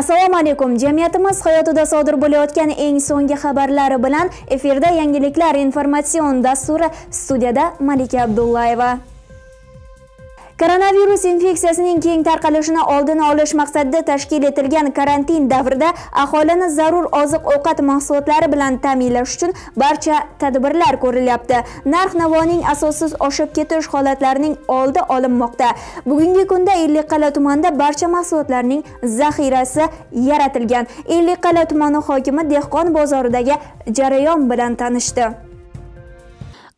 assalomu alaykum jamiyatimiz hayotida sodir bo'layotgan eng so'nggi xabarlar bilan efirda yangiliklar informatsion dasturi studiyada malika abdullayeva koronavirus infeksiyasining keng tarqalishini oldini olish maqsadida tashkil etilgan karantin davrida aholini zarur oziq ovqat mahsulotlari bilan ta'minlash uchun barcha tadbirlar ko'rilyapti narx navoning asossiz oshib ketish holatlarining oldi olinmoqda bugungi kunda 50qala tumanida barcha mahsulotlarning zaxirasi yaratilgan 50qala tumani hokimi dehqon bozoridagi jarayon bilan tanishdi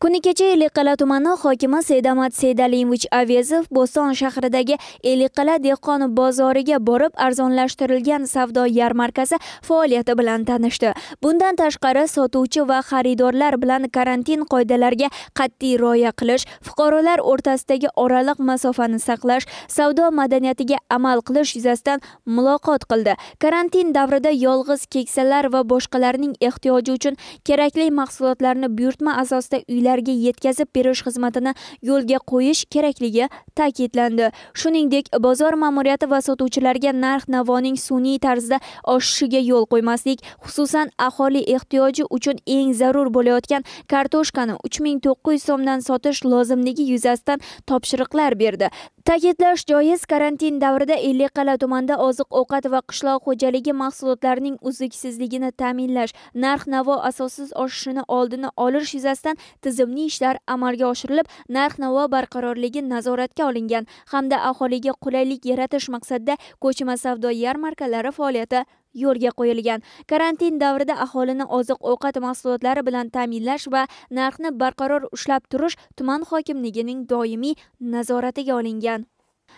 kuni kecha ellikqal'a tumani hokimi seydamat seydaliyevich avezov bo'ston shahridagi ellikqal'a dehqon bozoriga borib arzonlashtirilgan savdo yarmarkasi faoliyati bilan tanishdi bundan tashqari sotuvchi va xaridorlar bilan karantin qoidalariga qat'iy rioya qilish fuqarolar o'rtasidagi oraliq masofani saqlash savdo madaniyatiga amal qilish yuzasidan muloqot qildi karantin davrida yolg'iz keksalar va boshqalarning ehtiyoji uchun kerakli mahsulotlarni buyurtma asosida uylar ularga yetkazib berish xizmatini yo'lga qo'yish kerakligi ta'kidlandi shuningdek bozor ma'muriyati va sotuvchilarga narx navoning sun'iy tarzda oshishiga yo'l qo'ymaslik xususan aholi ehtiyoji uchun eng zarur bo'layotgan kartoshkani uch ming to'qqiz yuz so'mdan sotish lozimligi yuzasidan topshiriqlar berdi Ta'kidlash joiz, karantin davrida Ellikqal'a tumanida oziq-ovqat va qishloq xo'jaligi mahsulotlarining uzluksizligini ta'minlash, narx-navo asossiz oshishini oldini olish yuzasidan tizimli ishlar amalga oshirilib, narx-navo barqarorligi nazoratga olingan hamda aholiga qulaylik yaratish maqsadida ko'chma savdo yarmarkalari faoliyati yo'lga qo'yilgan karantin davrida aholini oziq ovqat mahsulotlari bilan ta'minlash va narxni barqaror ushlab turish tuman hokimligining doimiy nazoratiga olingan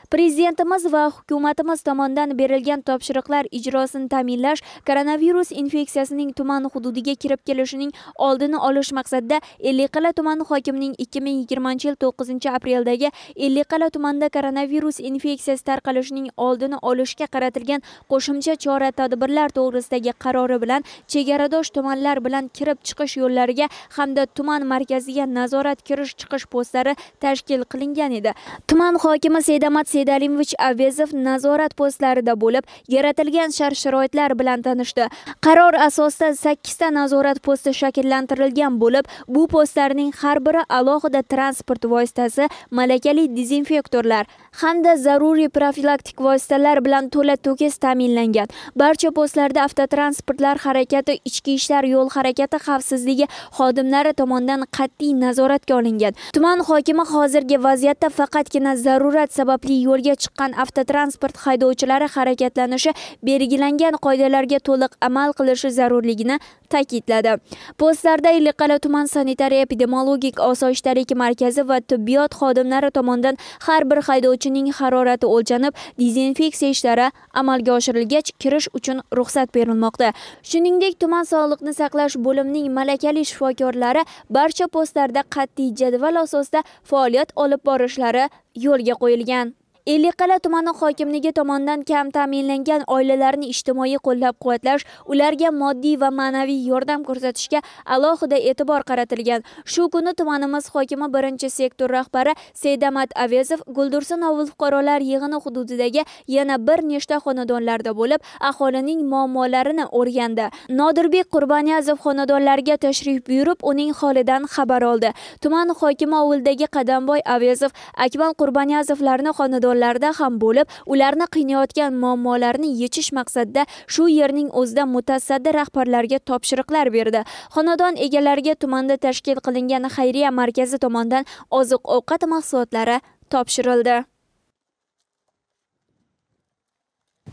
prezidentimiz va hukumatimiz tomonidan berilgan topshiriqlar ijrosini ta'minlash koronavirus infeksiyasining tuman hududiga kirib kelishining oldini olish maqsadida ellikqal'a tumani hokimining 2020 yil 9 apreldagi ellikqal'a tumanida koronavirus infeksiyasi tarqalishining oldini olishga qaratilgan qo'shimcha chora tadbirlar to'g'risidagi qarori bilan chegaradosh tumanlar bilan kirib chiqish yo'llariga hamda tuman markaziga nazorat kirish chiqish postlari tashkil qilingan edi tuman hokimi seydam Muhammad Sedalimovich Avezov nazorat postlarida bo'lib, yaratilgan shart-sharoitlar bilan tanishdi. Qaror asosida 8 ta nazorat posti shakllantirilgan bo'lib, bu postlarning har biri alohida transport vositasi, malakali dezinfektorlar hamda zaruriy profilaktik vositalar bilan to'la-to'kis ta'minlangan. Barcha postlarda avtotransportlar harakati, ichki ishlar yo'l harakati xavfsizligi xodimlari tomonidan qat'iy nazoratga olingan. Tuman hokimi hozirgi vaziyatda faqatgina zarurat sabab sababli yo'lga chiqqan avtotransport haydovchilari harakatlanishi belgilangan qoidalarga to'liq amal qilishi zarurligini ta'kidladi postlarda iliqala tuman sanitariya epidemiologik osoyishtalik markazi va tibbiyot xodimlari tomonidan har bir haydovchining harorati o'lchanib dezinfeksiya ishlari amalga oshirilgach kirish uchun ruxsat berilmoqda shuningdek tuman sog'liqni saqlash bo'limining malakali shifokorlari barcha postlarda qat'iy jadval asosida faoliyat olib borishlari yo'lga qo'yilgan ellikqal'a tumani hokimligi tomonidan kam ta'minlangan oilalarni ijtimoiy qo'llab-quvvatlash ularga moddiy va ma'naviy yordam ko'rsatishga alohida e'tibor qaratilgan shu kuni tumanimiz hokimi birinchi sektor rahbari seydamat avezov guldursun ovul fuqarolar yig'ini hududidagi yana bir nechta xonadonlarda bo'lib aholining muammolarini o'rgandi nodirbek Qurbaniyazov xonadonlarga tashrif buyurib uning holidan xabar oldi tuman hokimi ovuldagi qadamboy avezov akmal qurbaniyazovlarni xonadon insonlarda ham bo'lib ularni qiynayotgan muammolarni yechish maqsadida shu yerning o'zida mutasaddi rahbarlarga topshiriqlar berdi xonadon egalariga tumanda tashkil qilingan xayriya markazi tomonidan oziq ovqat mahsulotlari topshirildi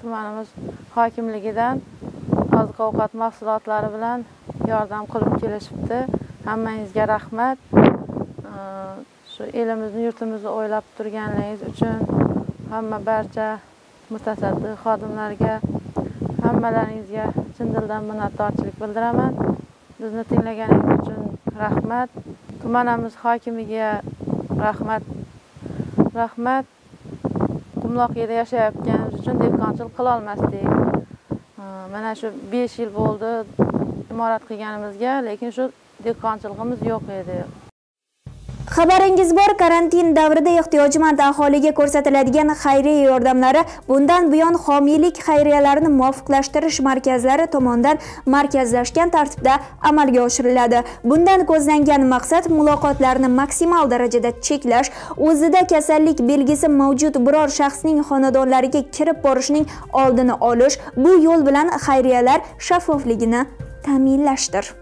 tumanimiz hokimligidan oziq ovqat mahsulotlari bilan yordam qilib kelishibdi hammangizga rahmat shu elimizni yurtimizni o'ylab turganingiz uchun hamma barcha mutasaddi xodimlarga hammalaringizga chin dildan minnatdorchilik bildiraman bizni tinglaganingiz uchun rahmat tumanimiz hokimiga rahmat rahmat qumloq yerda yashayotganimiz uchun dehqonchilik qilolmasdik mana shu besh yil bo'ldi imorat qilganimizga lekin shu dehqonchiligimiz yo'q edi xabaringiz bor karantin davrida ehtiyojmand aholiga ko'rsatiladigan xayriya yordamlari bundan buyon homiylik xayriyalarini muvofiqlashtirish markazlari tomonidan markazlashgan tartibda amalga oshiriladi bundan ko'zlangan maqsad muloqotlarni maksimal darajada cheklash o'zida kasallik belgisi mavjud biror shaxsning xonadonlariga kirib borishning oldini olish bu yo'l bilan xayriyalar shaffofligini ta'minlashdir